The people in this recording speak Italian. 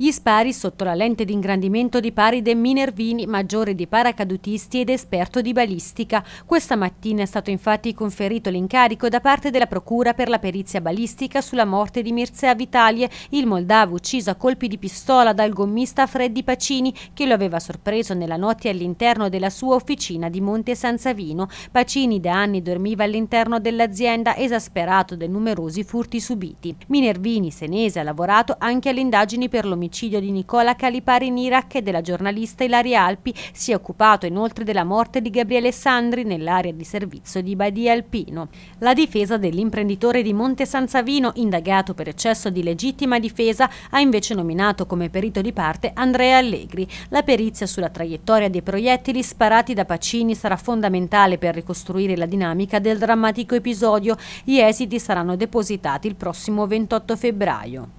Gli spari sotto la lente di ingrandimento di Paride Minervini, maggiore di paracadutisti ed esperto di balistica. Questa mattina è stato infatti conferito l'incarico da parte della Procura per la perizia balistica sulla morte di Mircea Vitalie, il moldavo ucciso a colpi di pistola dal gommista Freddi Pacini che lo aveva sorpreso nella notte all'interno della sua officina di Monte San Savino. Pacini da anni dormiva all'interno dell'azienda esasperato dai numerosi furti subiti. Minervini, senese, ha lavorato anche alle indagini per l'omicidio l'omicidio di Nicola Calipari in Iraq e della giornalista Ilaria Alpi, si è occupato inoltre della morte di Gabriele Sandri nell'area di servizio di Badia Alpino. La difesa dell'imprenditore di Monte San Savino, indagato per eccesso di legittima difesa, ha invece nominato come perito di parte Andrea Allegri. La perizia sulla traiettoria dei proiettili sparati da Pacini sarà fondamentale per ricostruire la dinamica del drammatico episodio. Gli esiti saranno depositati il prossimo 28 febbraio.